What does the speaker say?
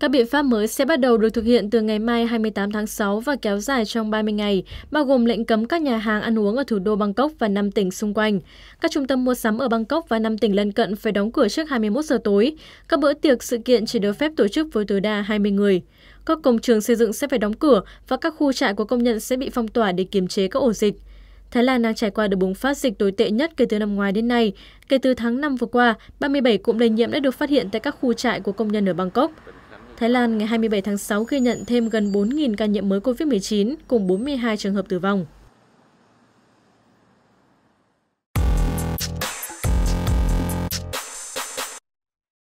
Các biện pháp mới sẽ bắt đầu được thực hiện từ ngày mai 28 tháng 6 và kéo dài trong 30 ngày, bao gồm lệnh cấm các nhà hàng ăn uống ở thủ đô Bangkok và 5 tỉnh xung quanh. Các trung tâm mua sắm ở Bangkok và 5 tỉnh lân cận phải đóng cửa trước 21 giờ tối. Các bữa tiệc sự kiện chỉ được phép tổ chức với tối đa 20 người. Các công trường xây dựng sẽ phải đóng cửa và các khu trại của công nhân sẽ bị phong tỏa để kiềm chế các ổ dịch. Thái Lan đang trải qua đợt bùng phát dịch tồi tệ nhất kể từ năm ngoái đến nay. Kể từ tháng 5 vừa qua, 37 cụm lây nhiễm đã được phát hiện tại các khu trại của công nhân ở Bangkok. Thái Lan ngày 27 tháng 6 ghi nhận thêm gần 4.000 ca nhiễm mới COVID-19 cùng 42 trường hợp tử vong.